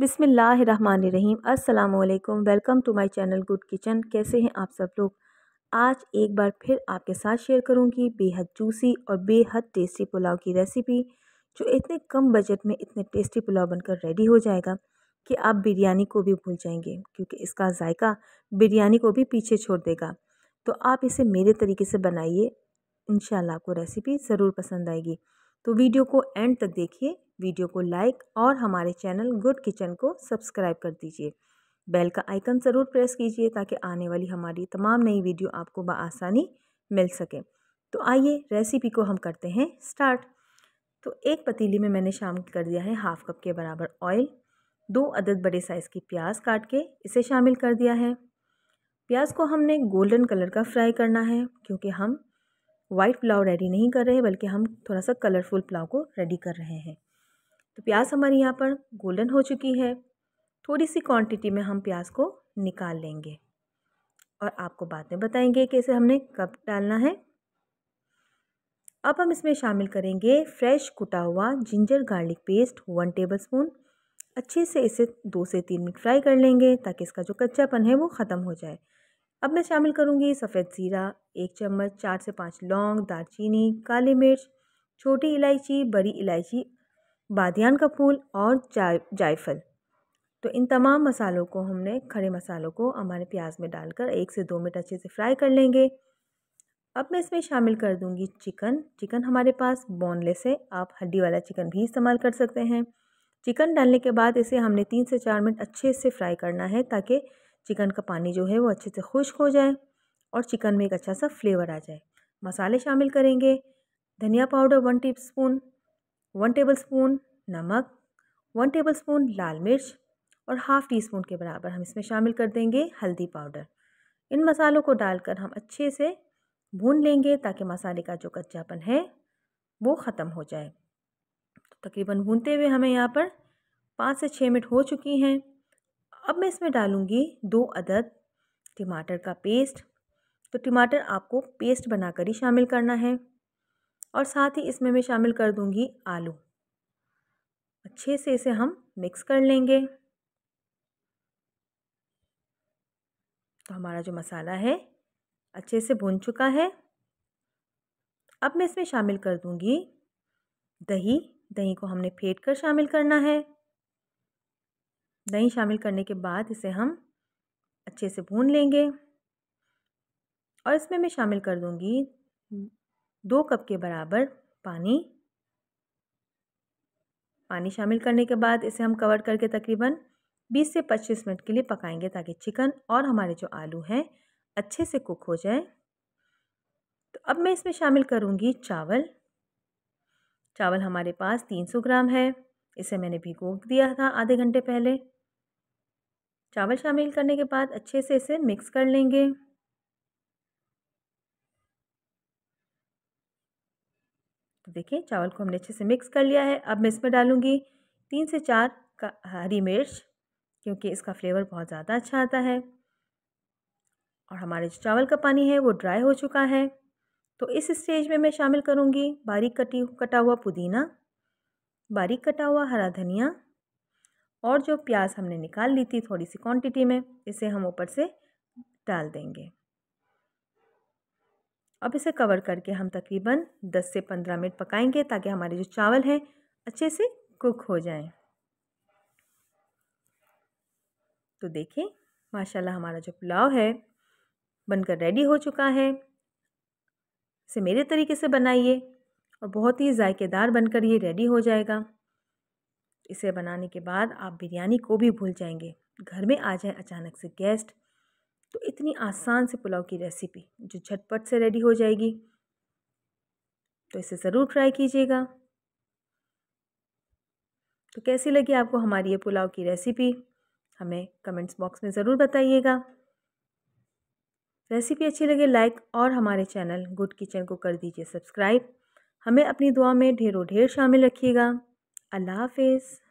बिसमीम् अल्लाम welcome to my channel Good Kitchen कैसे हैं आप सब लोग आज एक बार फिर आपके साथ शेयर करूंगी बेहद जूसी और बेहद टेस्टी पुलाव की रेसिपी जो इतने कम बजट में इतने टेस्टी पुलाव बनकर रेडी हो जाएगा कि आप बिरयानी को भी भूल जाएंगे क्योंकि इसका जायका बिरयानी को भी पीछे छोड़ देगा तो आप इसे मेरे तरीके से बनाइए इन आपको रेसिपी ज़रूर पसंद आएगी तो वीडियो को एंड तक देखिए वीडियो को लाइक और हमारे चैनल गुड किचन को सब्सक्राइब कर दीजिए बेल का आइकन ज़रूर प्रेस कीजिए ताकि आने वाली हमारी तमाम नई वीडियो आपको बसानी मिल सके तो आइए रेसिपी को हम करते हैं स्टार्ट तो एक पतीली में मैंने शामिल कर दिया है हाफ़ कप के बराबर ऑयल दो अदद बड़े साइज़ की प्याज काट के इसे शामिल कर दिया है प्याज को हमने गोल्डन कलर का फ्राई करना है क्योंकि हम वाइट पुलाव रेडी नहीं कर रहे बल्कि हम थोड़ा सा कलरफुल पुलाव को रेडी कर रहे हैं तो प्याज हमारे यहाँ पर गोल्डन हो चुकी है थोड़ी सी क्वांटिटी में हम प्याज को निकाल लेंगे और आपको बाद में बताएंगे कि इसे हमने कब डालना है अब हम इसमें शामिल करेंगे फ्रेश कुटा हुआ ginger garlic paste one tablespoon अच्छे से इसे दो से तीन मिनट फ्राई कर लेंगे ताकि इसका जो कच्चापन है वो ख़त्म हो जाए अब मैं शामिल करूँगी सफ़ेद ज़ीरा एक चम्मच चार से पाँच लौंग दालचीनी काली मिर्च छोटी इलायची बड़ी इलायची बादियान का फूल और जाय जायफल तो इन तमाम मसालों को हमने खड़े मसालों को हमारे प्याज में डालकर एक से दो मिनट अच्छे से फ्राई कर लेंगे अब मैं इसमें शामिल कर दूंगी चिकन चिकन हमारे पास बोनलेस है आप हड्डी वाला चिकन भी इस्तेमाल कर सकते हैं चिकन डालने के बाद इसे हमने तीन से चार मिनट अच्छे से फ्राई करना है ताकि चिकन का पानी जो है वो अच्छे से खुश्क हो जाए और चिकन में एक अच्छा सा फ्लेवर आ जाए मसाले शामिल करेंगे धनिया powder one teaspoon one tablespoon नमक वन टेबल स्पून लाल मिर्च और हाफ़ टी स्पून के बराबर हम इसमें शामिल कर देंगे हल्दी पाउडर इन मसालों को डालकर हम अच्छे से भून लेंगे ताकि मसाले का जो कच्चापन है वो ख़त्म हो जाए तो तकरीबन भूनते हुए हमें यहाँ पर पाँच से छः मिनट हो चुकी हैं अब मैं इसमें डालूँगी दो अदद टमाटर का पेस्ट तो टमाटर आपको पेस्ट बनाकर ही शामिल करना है और साथ ही इसमें मैं शामिल कर दूंगी आलू अच्छे से इसे हम मिक्स कर लेंगे तो हमारा जो मसाला है अच्छे से भुन चुका है अब मैं इसमें शामिल कर दूंगी दही दही को हमने फेंट कर शामिल करना है दही शामिल करने के बाद इसे हम अच्छे से भून लेंगे और इसमें मैं शामिल कर दूंगी दो कप के बराबर पानी पानी शामिल करने के बाद इसे हम कवर करके तकरीबन 20 से 25 मिनट के लिए पकाएंगे ताकि चिकन और हमारे जो आलू हैं अच्छे से कुक हो जाए तो अब मैं इसमें शामिल करूँगी चावल चावल हमारे पास 300 ग्राम है इसे मैंने भिगो दिया था आधे घंटे पहले चावल शामिल करने के बाद अच्छे से इसे मिक्स कर लेंगे तो देखिए चावल को हमने अच्छे से मिक्स कर लिया है अब मैं इसमें डालूँगी तीन से चार का हरी मिर्च क्योंकि इसका फ्लेवर बहुत ज़्यादा अच्छा आता है और हमारे जो चावल का पानी है वो ड्राई हो चुका है तो इस स्टेज में मैं शामिल करूँगी बारीक कटी कटा हुआ पुदीना बारीक कटा हुआ हरा धनिया और जो प्याज हमने निकाल ली थी थोड़ी सी क्वांटिटी में इसे हम ऊपर से डाल देंगे अब इसे कवर करके हम तकरीबन 10 से 15 मिनट पकाएंगे ताकि हमारे जो चावल हैं अच्छे से कुक हो जाएं। तो देखिए माशाल्लाह हमारा जो पुलाव है बनकर रेडी हो चुका है इसे मेरे तरीके से बनाइए और बहुत ही जायकेदार बनकर ये रेडी हो जाएगा इसे बनाने के बाद आप बिरयानी को भी भूल जाएंगे घर में आ जाए अचानक से गेस्ट तो इतनी आसान से पुलाव की रेसिपी जो झटपट से रेडी हो जाएगी तो इसे ज़रूर ट्राई कीजिएगा तो कैसी लगी आपको हमारी ये पुलाव की रेसिपी हमें कमेंट्स बॉक्स में ज़रूर बताइएगा रेसिपी अच्छी लगे लाइक और हमारे चैनल गुड किचन को कर दीजिए सब्सक्राइब हमें अपनी दुआ में ढेरों ढेर शामिल रखिएगा अल्लाह हाफिज़